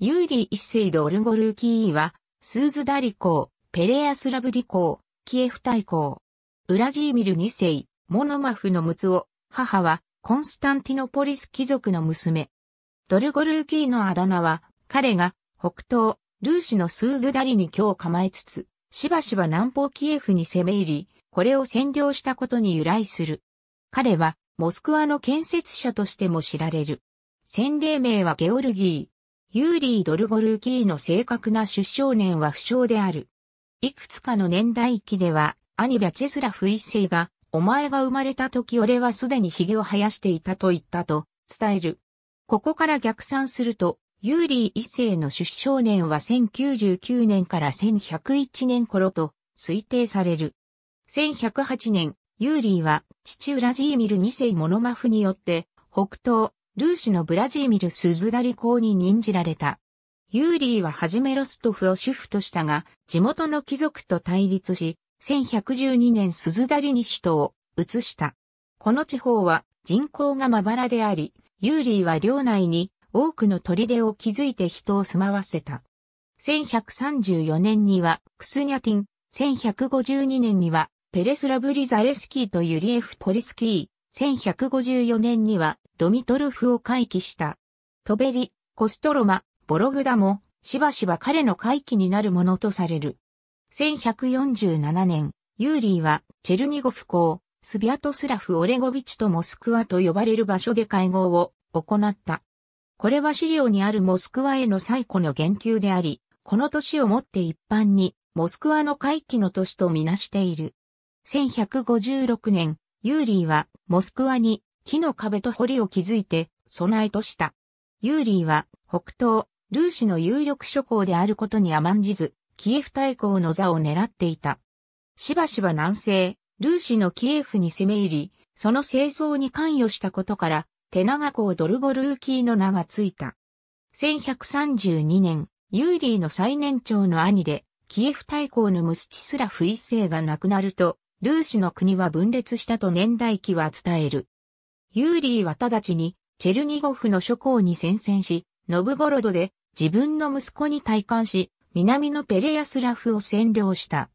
ユーリー一世ドルゴルーキーは、スーズダリ公、ペレアスラブリ公、キエフ大公。ウラジーミル二世、モノマフの睦を、母は、コンスタンティノポリス貴族の娘。ドルゴルーキーのあだ名は、彼が、北東、ルーシのスーズダリに今日構えつつ、しばしば南方キエフに攻め入り、これを占領したことに由来する。彼は、モスクワの建設者としても知られる。占領名はゲオルギユーリー・ドルゴルーキーの正確な出生年は不詳である。いくつかの年代記では、兄ヴャチェスラフ一世が、お前が生まれた時俺はすでに髭を生やしていたと言ったと伝える。ここから逆算すると、ユーリー一世の出生年は1099年から1101年頃と推定される。1108年、ユーリーは父ラジーミル二世モノマフによって北東ルーシのブラジーミル・スズダリ公に任じられた。ユーリーははじめロストフを主婦としたが、地元の貴族と対立し、1112年スズダリに首都を移した。この地方は人口がまばらであり、ユーリーは領内に多くの砦を築いて人を住まわせた。1134年にはクスニャティン、1152年にはペレスラブリザレスキーとユリエフ・ポリスキー、1154年にはドミトルフを回帰した。トベリ、コストロマ、ボログダも、しばしば彼の回帰になるものとされる。1147年、ユーリーは、チェルニゴフ港、スビアトスラフ・オレゴビチとモスクワと呼ばれる場所で会合を行った。これは資料にあるモスクワへの最古の言及であり、この年をもって一般に、モスクワの回帰の年とみなしている。1156年、ユーリーは、モスクワに、木の壁と堀を築いて、備えとした。ユーリーは、北東、ルーシの有力諸侯であることに甘んじず、キエフ大公の座を狙っていた。しばしば南西、ルーシのキエフに攻め入り、その清掃に関与したことから、手長公ドルゴルーキーの名がついた。1132年、ユーリーの最年長の兄で、キエフ大公のムスチスラフ一世が亡くなると、ルーシの国は分裂したと年代記は伝える。ユーリーは直ちに、チェルニゴフの諸侯に戦し、ノブゴロドで自分の息子に退官し、南のペレヤスラフを占領した。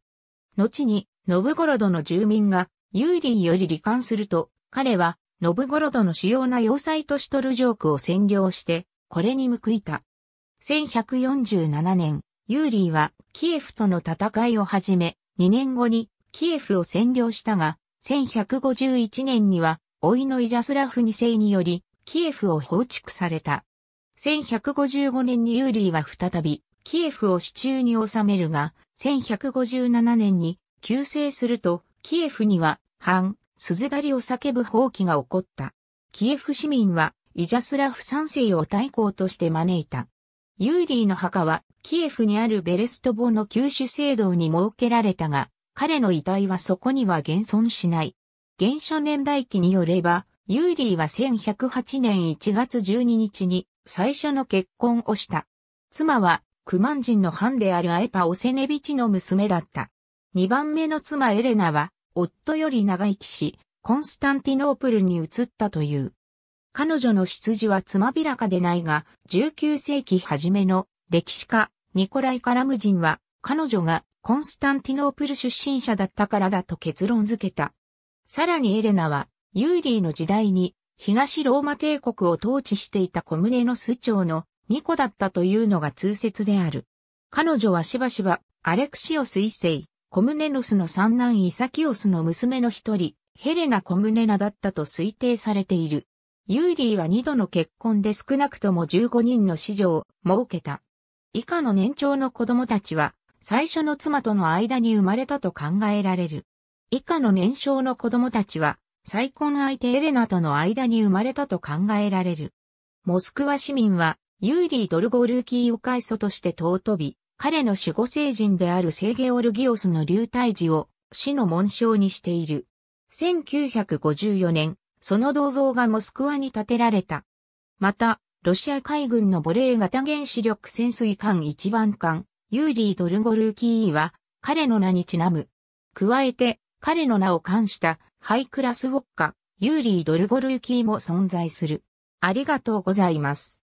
後に、ノブゴロドの住民が、ユーリーより罹患すると、彼は、ノブゴロドの主要な要塞としトルジョークを占領して、これに報いた。1147年、ユーリーはキエフとの戦いを始め、2年後にキエフを占領したが、1151年には老いのイジャスラフ2世により、キエフを放逐された。1155年にユーリーは再び、キエフを手中に収めるが、1157年に、急世すると、キエフには、反、鈴狩りを叫ぶ放棄が起こった。キエフ市民は、イジャスラフ3世を対抗として招いた。ユーリーの墓は、キエフにあるベレストボの旧主聖堂に設けられたが、彼の遺体はそこには現存しない。原初年代記によれば、ユーリーは1108年1月12日に最初の結婚をした。妻は、クマン人の藩であるアエパ・オセネビチの娘だった。二番目の妻エレナは、夫より長生きし、コンスタンティノープルに移ったという。彼女の出自はつまびらかでないが、19世紀初めの歴史家、ニコライ・カラム人は、彼女がコンスタンティノープル出身者だったからだと結論付けた。さらにエレナは、ユーリーの時代に、東ローマ帝国を統治していたコムネのス長の巫女だったというのが通説である。彼女はしばしば、アレクシオス一世、コムネノスの三男イサキオスの娘の一人、ヘレナ・コムネナだったと推定されている。ユーリーは二度の結婚で少なくとも15人の子女を設けた。以下の年長の子供たちは、最初の妻との間に生まれたと考えられる。以下の年少の子供たちは、再婚相手エレナとの間に生まれたと考えられる。モスクワ市民は、ユーリー・ドルゴルーキーを開祖として尊び、彼の守護聖人であるセーゲオルギオスの流体児を死の紋章にしている。1954年、その銅像がモスクワに建てられた。また、ロシア海軍のボレー型原子力潜水艦一番艦、ユーリー・ドルゴルーキーは、彼の名にちなむ。加えて、彼の名を冠したハイクラスウォッカ、ユーリー・ドルゴルユキーも存在する。ありがとうございます。